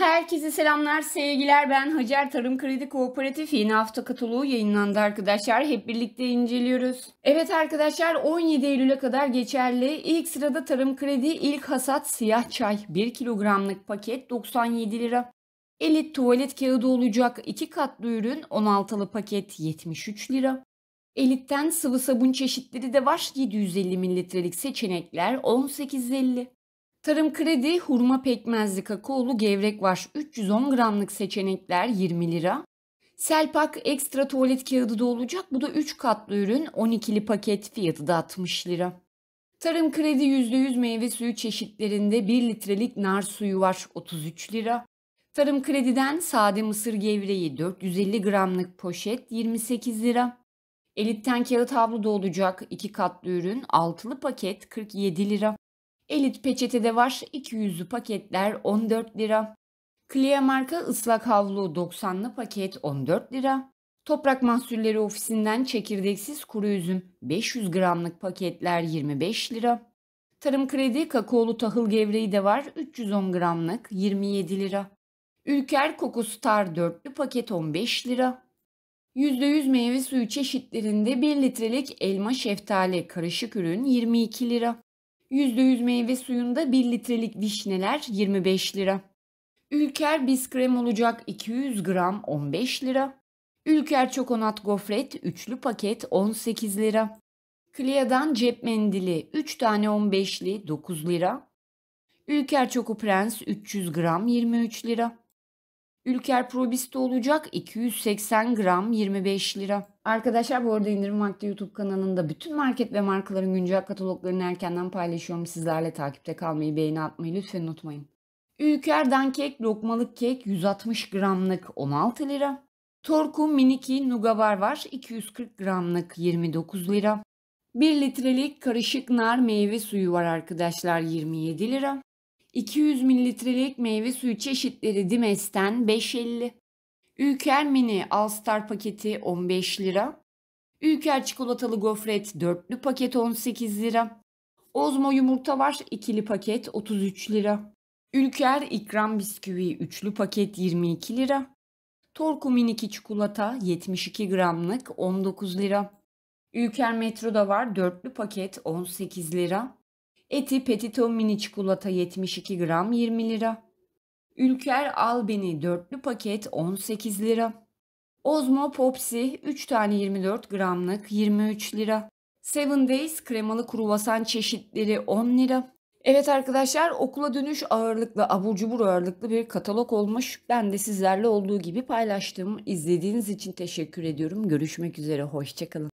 Herkese selamlar, sevgiler. Ben Hacer Tarım Kredi Kooperatif yeni hafta kataloğu yayınlandı arkadaşlar. Hep birlikte inceliyoruz. Evet arkadaşlar 17 Eylül'e kadar geçerli. İlk sırada Tarım Kredi ilk hasat siyah çay 1 kilogramlık paket 97 lira. Elit tuvalet kağıdı olacak 2 katlı ürün 16'lı paket 73 lira. Elit'ten sıvı sabun çeşitleri de var. 750 mililitrelik seçenekler 18.50. Tarım kredi, hurma pekmezli kakaolu gevrek var. 310 gramlık seçenekler 20 lira. Selpak ekstra tuvalet kağıdı da olacak. Bu da 3 katlı ürün 12'li paket fiyatı da 60 lira. Tarım kredi %100 meyve suyu çeşitlerinde 1 litrelik nar suyu var 33 lira. Tarım krediden sade mısır gevreği 450 gramlık poşet 28 lira. Elitten kağıt havlu da olacak 2 katlı ürün 6'lı paket 47 lira. Elit peçete de var 200'lü paketler 14 lira. Kliya marka ıslak havlu 90'lı paket 14 lira. Toprak Mahsulleri Ofisi'nden çekirdeksiz kuru üzüm 500 gramlık paketler 25 lira. Tarım Kredi kakaolu tahıl gevreği de var 310 gramlık 27 lira. Ülker Kokustar dörtlü paket 15 lira. %100 meyve suyu çeşitlerinde 1 litrelik elma şeftali karışık ürün 22 lira. %100 meyve suyunda 1 litrelik vişneler 25 lira. Ülker biskrem olacak 200 gram 15 lira. Ülker çokonat gofret üçlü paket 18 lira. Kliyadan cep mendili 3 tane 15'li 9 lira. Ülker Çoku Prens 300 gram 23 lira. Ülker Probiste olacak 280 gram 25 lira. Arkadaşlar bu arada indirim vakti YouTube kanalında bütün market ve markaların güncel kataloglarını erkenden paylaşıyorum. Sizlerle takipte kalmayı, beğeni atmayı lütfen unutmayın. Ülker dankek lokmalık kek 160 gramlık 16 lira. Torku Miniki Nugabar var 240 gramlık 29 lira. 1 litrelik karışık nar meyve suyu var arkadaşlar 27 lira. 200 mililitrelik meyve suyu çeşitleri Dimes'ten 5.50. Ülker Mini Alstar paketi 15 lira. Ülker çikolatalı gofret dörtlü paket 18 lira. Ozmo yumurta var ikili paket 33 lira. Ülker ikram bisküvi üçlü paket 22 lira. Torku miniki çikolata 72 gramlık 19 lira. Ülker metroda var dörtlü paket 18 lira. Eti Petito mini çikolata 72 gram 20 lira. Ülker Albeni dörtlü paket 18 lira. Ozmo Popsi 3 tane 24 gramlık 23 lira. Seven Days kremalı kruvasan çeşitleri 10 lira. Evet arkadaşlar okula dönüş ağırlıklı abur cubur ağırlıklı bir katalog olmuş. Ben de sizlerle olduğu gibi paylaştım. İzlediğiniz için teşekkür ediyorum. Görüşmek üzere hoşçakalın.